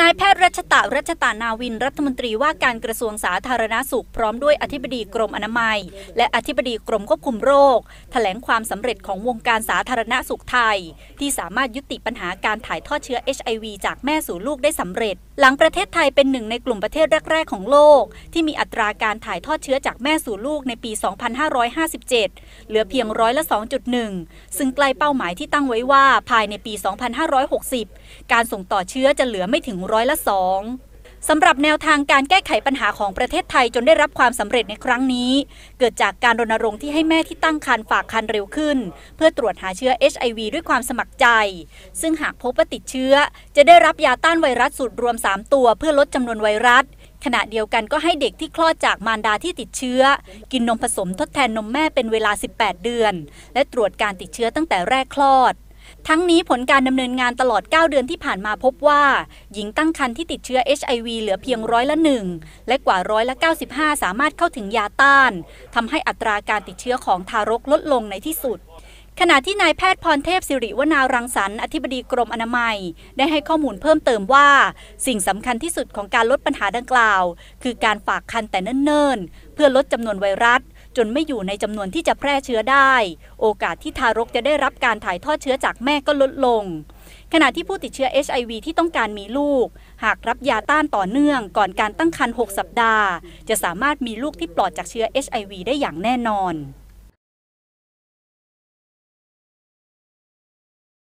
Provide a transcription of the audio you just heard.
นายแพทย์รัชตะรัชตานาวินรัฐมนตรีว่าการกระทรวงสาธารณาสุขพร้อมด้วยอธิบดีกรมอนามัย และอธิบดีกรมควบคุมโรคแถลงความสำเร็จของวงการสาธารณาสุขไทย ที่สามารถยุติปัญหาการถ่ายทอดเชื้อ HIV จากแม่สู่ลูกได้สำเร็จ หลังประเทศไทยเป็นหนึ่งในกลุ่มประเทศแรก ๆ ของโลก ที่มีอัตราการถ่ายทอดเชื้อจากแม่สู่ลูกในปี 2557 เหลือเพียงร้อยละ2.1 ซึ่งใกล้เป้าหมายที่ตั้งไว้ว่าภายในปี 2560 การส่งต่อเชื้อจะเหลือไม่ถึงงร้อยละสองสำหรับแนวทางการแก้ไขปัญหาของประเทศไทยจนได้รับความสำเร็จในครั้งนี้ เกิดจากการรณรงค์ที่ให้แม่ที่ตั้งครรภ์ฝากครรภ์เร็วขึ้น เพื่อตรวจหาเชื้อ HIV ด้วยความสมัครใจ ซึ่งหากพบว่าติดเชื้อ จะได้รับยาต้านไวรัสสูตรรวม 3 ตัวเพื่อลดจำนวนไวรัส ขณะเดียวกันก็ให้เด็กที่คลอดจากมารดาที่ติดเชื้อ กินนมผสมทดแทนนมแม่เป็นเวลา 18 เดือน และตรวจการติดเชื้อตั้งแต่แรกคลอดทั้งนี้ผลการดำเนินงานตลอด 9 เดือนที่ผ่านมาพบว่าหญิงตั้งครรภ์ที่ติดเชื้อ HIV เหลือเพียงร้อยละหนึ่งและกว่าร้อยละ 95 สามารถเข้าถึงยาต้านทำให้อัตราการติดเชื้อของทารกลดลงในที่สุด ขณะที่นายแพทย์พรเทพสิริวนารังสรรค์อธิบดีกรมอนามัย ได้ให้ข้อมูลเพิ่มเติมว่า สิ่งสำคัญที่สุดของการลดปัญหาดังกล่าวคือการฝากคันแต่เนิ่นๆเพื่อลดจำนวนไวรัสจนไม่อยู่ในจำนวนที่จะแพร่เชื้อได้ โอกาสที่ทารกจะได้รับการถ่ายทอดเชื้อจากแม่ก็ลดลง ขณะที่ผู้ติดเชื้อ HIV ที่ต้องการมีลูก หากรับยาต้านต่อเนื่องก่อนการตั้งครรภ์6สัปดาห์ จะสามารถมีลูกที่ปลอดจากเชื้อ HIV ได้อย่างแน่นอน